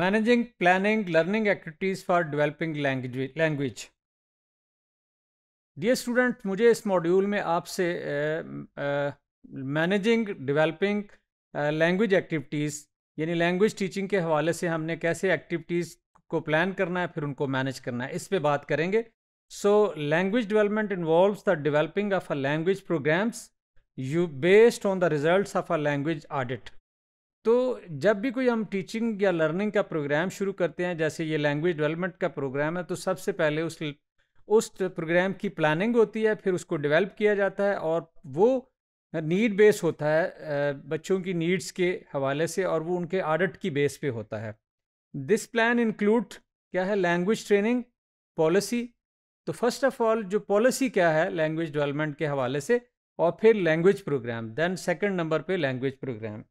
managing planning learning activities for developing language language dear student मुझे इस module में आपसे मैनेजिंग डेवलपिंग लैंग्वेज एक्टिविटीज़ यानी लैंग्वेज टीचिंग के हवाले से हमने कैसे एक्टिविटीज़ को प्लान करना है फिर उनको मैनेज करना है इस पर बात करेंगे so language development involve the developing of a language programs you based on the result of a language audit तो जब भी कोई हम टीचिंग या लर्निंग का प्रोग्राम शुरू करते हैं जैसे ये लैंग्वेज डेवलपमेंट का प्रोग्राम है तो सबसे पहले उस उस प्रोग्राम की प्लानिंग होती है फिर उसको डेवलप किया जाता है और वो नीड बेस होता है बच्चों की नीड्स के हवाले से और वो उनके आडट की बेस पे होता है दिस प्लान इंक्लूड क्या है लैंग्वेज ट्रेनिंग पॉलिसी तो फर्स्ट ऑफ ऑल जो पॉलिसी क्या है लैंग्वेज डेवलपमेंट के हवाले से और फिर language program then second number पे language program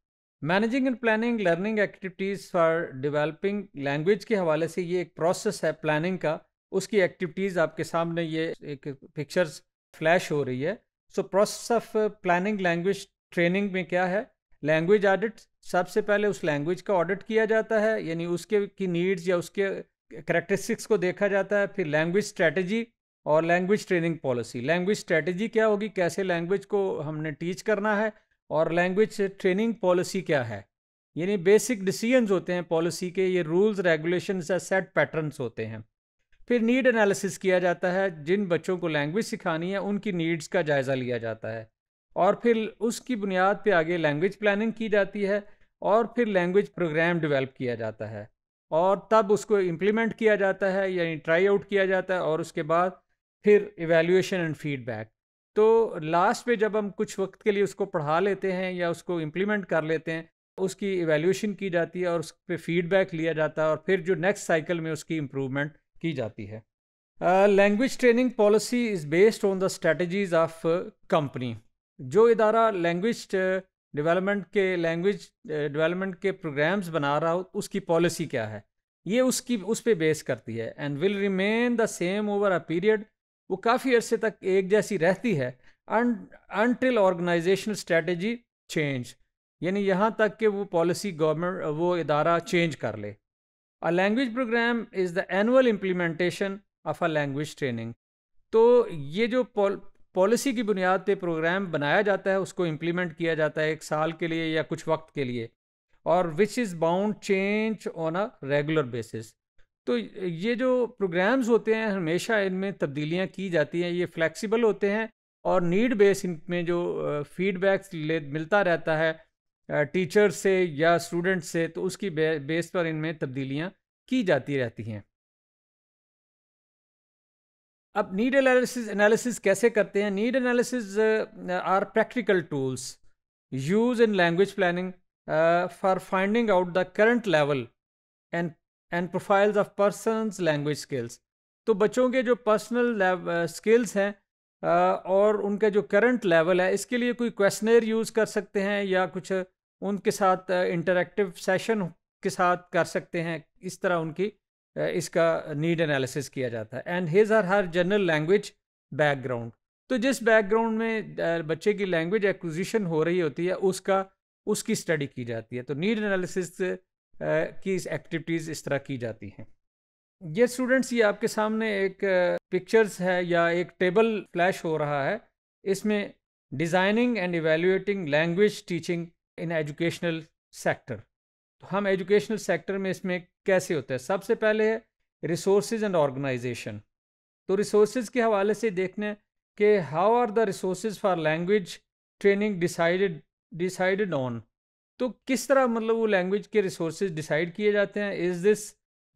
managing and planning learning activities for developing language के हवाले से ये एक प्रोसेस है प्लानिंग का उसकी एक्टिविटीज़ आपके सामने ये एक पिक्चर्स फ्लैश हो रही है so process of planning language training में क्या है लैंग्वेज ऑडिट सबसे पहले उस लैंग्वेज का ऑडिट किया जाता है यानी उसके की नीड्स या उसके करेक्टरिस्टिक्स को देखा जाता है फिर लैंग्वेज स्ट्रेटजी और language training policy language strategy क्या होगी कैसे लैंग्वेज को हमने टीच करना है और लैंग्वेज ट्रेनिंग पॉलिसी क्या है यानी बेसिक डिसीजंस होते हैं पॉलिसी के ये रूल्स रेगुलेशन या सेट पैटर्न्स होते हैं फिर नीड एनालिसिस किया जाता है जिन बच्चों को लैंग्वेज सिखानी है उनकी नीड्स का जायज़ा लिया जाता है और फिर उसकी बुनियाद पे आगे लैंग्वेज प्लानिंग की जाती है और फिर लैंग्वेज प्रोग्राम डेवलप किया जाता है और तब उसको इम्प्लीमेंट किया जाता है यानी ट्राई आउट किया जाता है और उसके बाद फिर इवेल्यूशन एंड फीडबैक तो लास्ट में जब हम कुछ वक्त के लिए उसको पढ़ा लेते हैं या उसको इम्प्लीमेंट कर लेते हैं उसकी इवेल्यूशन की जाती है और उस पर फीडबैक लिया जाता है और फिर जो नेक्स्ट साइकिल में उसकी इम्प्रूवमेंट की जाती है language training policy is based on the strategies of company जो इदारा लैंग्वेज डेवलपमेंट के लैंग्वेज डेवलपमेंट के प्रोग्राम्स बना रहा हो उसकी पॉलिसी क्या है ये उसकी उस पर बेस करती है and will remain the same over a period वो काफ़ी अरसे तक एक जैसी रहती है अनटिल ऑर्गेनाइजेशनल स्ट्रेटजी चेंज यानी यहाँ तक कि वो पॉलिसी गवर्नमेंट वो इदारा चेंज कर ले a language program is the annual implementation of a language training तो ये जो पॉलिसी की बुनियाद पे प्रोग्राम बनाया जाता है उसको इम्प्लीमेंट किया जाता है एक साल के लिए या कुछ वक्त के लिए और which is bound change on a regular basis तो ये जो प्रोग्राम्स होते हैं हमेशा इनमें तब्दीलियाँ की जाती हैं ये फ्लैक्सीबल होते हैं और नीड बेस इनमें जो फीडबैक्स ले मिलता रहता है टीचर से या स्टूडेंट से तो उसकी बेस पर इनमें तब्दीलियाँ की जाती रहती हैं अब नीड एनालिसिस एनालिसिस कैसे करते हैं need analysis are practical tools use in language planning for finding out the current level and and profiles of persons language skills तो बच्चों के जो पर्सनल स्किल्स uh, हैं uh, और उनका जो करंट लेवल है इसके लिए कोई क्वेश्चनर यूज़ कर सकते हैं या कुछ उनके साथ इंटरेक्टिव uh, सेशन के साथ कर सकते हैं इस तरह उनकी इसका नीड एनालिसिस किया जाता है and his are her general language background तो जिस बैकग्राउंड में बच्चे की लैंग्वेज एक्विजिशन हो रही होती है उसका उसकी स्टडी की जाती है तो नीड एनालिसिस की एक्टिविटीज़ इस तरह की जाती हैं ये स्टूडेंट्स ये आपके सामने एक पिक्चर्स है या एक टेबल फ्लैश हो रहा है इसमें designing and evaluating language teaching in educational sector तो हम एजुकेशनल सेक्टर में इसमें कैसे होता है सबसे पहले है रिसोर्स एंड ऑर्गेनाइजेशन तो रिसोर्स के हवाले से देखने के how are the resource for language training decided decided on तो किस तरह मतलब वो लैंग्वेज के रिसोर्स डिसाइड किए जाते हैं is this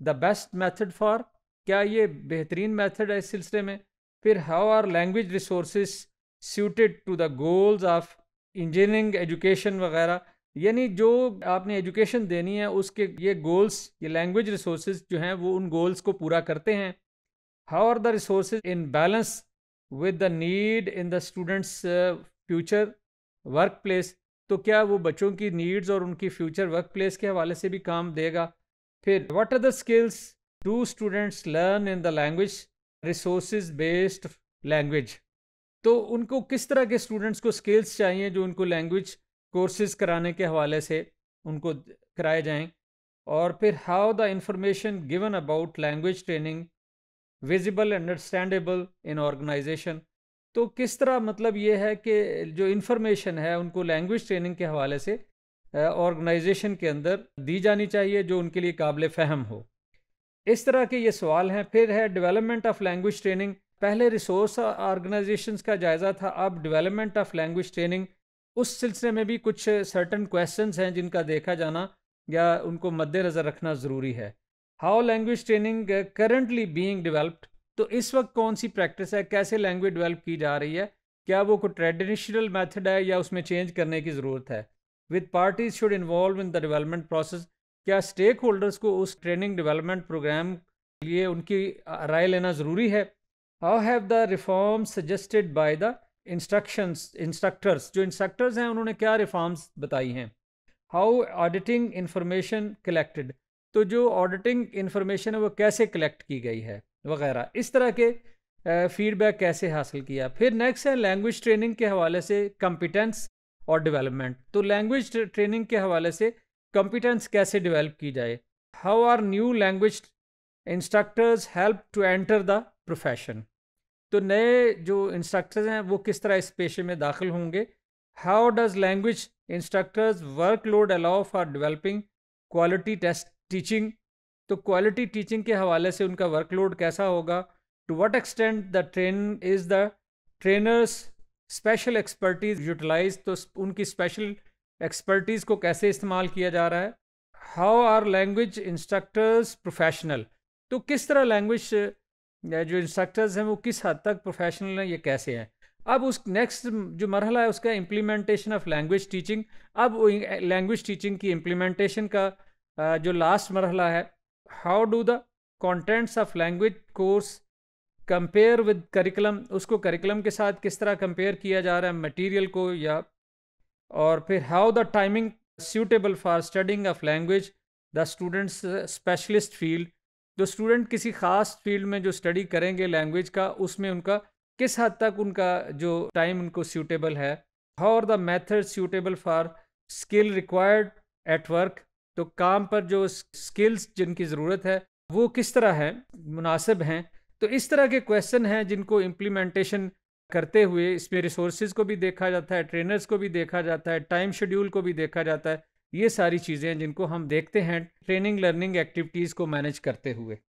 the best method for क्या ये बेहतरीन मैथड है इस सिलसिले में फिर how are language resource suited to the goals of engineering education वगैरह यानी जो आपने एजुकेशन देनी है उसके ये गोल्स ये लैंग्वेज रिसोर्स जो हैं वो उन गोल्स को पूरा करते हैं how are the resource in balance with the need in the students future work place तो क्या वो बच्चों की नीड्स और उनकी फ्यूचर वर्क प्लेस के हवाले से भी काम देगा फिर what are the skills do students learn in the language resource based language तो उनको किस तरह के स्टूडेंट्स को स्किल्स चाहिए जो उनको लैंग्वेज कोर्सेज कराने के हवाले से उनको कराए जाएं और फिर how the information given about language training visible understandable in organization तो किस तरह मतलब ये है कि जो इन्फॉर्मेशन है उनको लैंग्वेज ट्रेनिंग के हवाले से ऑर्गेनाइजेशन के अंदर दी जानी चाहिए जो उनके लिए काबिल फहम हो इस तरह के ये सवाल हैं फिर है डेवलपमेंट ऑफ लैंग्वेज ट्रेनिंग पहले रिसोर्स ऑर्गेनाइजेशंस का जायज़ा था अब डेवलपमेंट ऑफ लैंग्वेज ट्रेनिंग उस सिलसिले में भी कुछ सर्टन क्वेश्चंस हैं जिनका देखा जाना या उनको मद्देनज़र रखना ज़रूरी है how language training currently being developed तो इस वक्त कौन सी प्रैक्टिस है कैसे लैंग्वेज डेवलप की जा रही है क्या वो कोई ट्रेडिशनल मेथड है या उसमें चेंज करने की ज़रूरत है with parties should involve in the development process क्या स्टेक होल्डर्स को उस ट्रेनिंग डेवलपमेंट प्रोग्राम के लिए उनकी राय लेना ज़रूरी है how have the reform suggested by the instructions instructors जो इंस्ट्रक्टर्स हैं उन्होंने क्या रिफॉर्म्स बताई हैं हाउ ऑडिटिंग इंफॉर्मेशन कलेक्टेड तो जो ऑडिटिंग इंफॉर्मेशन है वो कैसे कलेक्ट की गई है वगैरह इस तरह के फीडबैक कैसे हासिल किया फिर नेक्स्ट है लैंग्वेज ट्रेनिंग के हवाले से कम्पिटेंस और डेवलपमेंट तो लैंग्वेज ट्रेनिंग के हवाले से कम्पिटेंस कैसे डेवलप की जाए how are new language instructors help to enter the profession तो नए जो इंस्ट्रक्टर्स हैं वो किस तरह इस पेशे में दाखिल होंगे how does language instructors work load allow for developing quality test teaching तो क्वालिटी टीचिंग के हवाले से उनका वर्कलोड कैसा होगा to what extent the train is the trainers special expertise utilize तो उनकी स्पेशल एक्सपर्टीज़ को कैसे इस्तेमाल किया जा रहा है how are language instructors professional तो किस तरह लैंग्वेज जो इंस्ट्रक्टर्स हैं वो किस हद तक प्रोफेशनल हैं ये कैसे हैं अब उस नेक्स्ट जो मरहला है उसका इम्प्लीमेंटेशन ऑफ लैंग्वेज टीचिंग अब लैंग्वेज टीचिंग की इम्प्लीमेंटेशन का जो लास्ट मरहला है how do the contents of language course compare with curriculum उसको करिकुलम के साथ किस तरह कंपेयर किया जा रहा है मटेरियल को या और फिर how the timing suitable for studying of language the students specialist field जो स्टूडेंट किसी ख़ास फील्ड में जो स्टडी करेंगे लैंग्वेज का उसमें उनका किस हद तक उनका जो टाइम उनको सूटेबल है how are the method suitable for skill required at work तो काम पर जो स्किल्स जिनकी ज़रूरत है वो किस तरह है मुनासिब हैं तो इस तरह के क्वेश्चन हैं जिनको इम्प्लीमेंटेशन करते हुए इसमें रिसोर्स को भी देखा जाता है ट्रेनर्स को भी देखा जाता है टाइम शेड्यूल को भी देखा जाता है ये सारी चीज़ें हैं जिनको हम देखते हैं ट्रेनिंग लर्निंग एक्टिविटीज़ को मैनेज करते हुए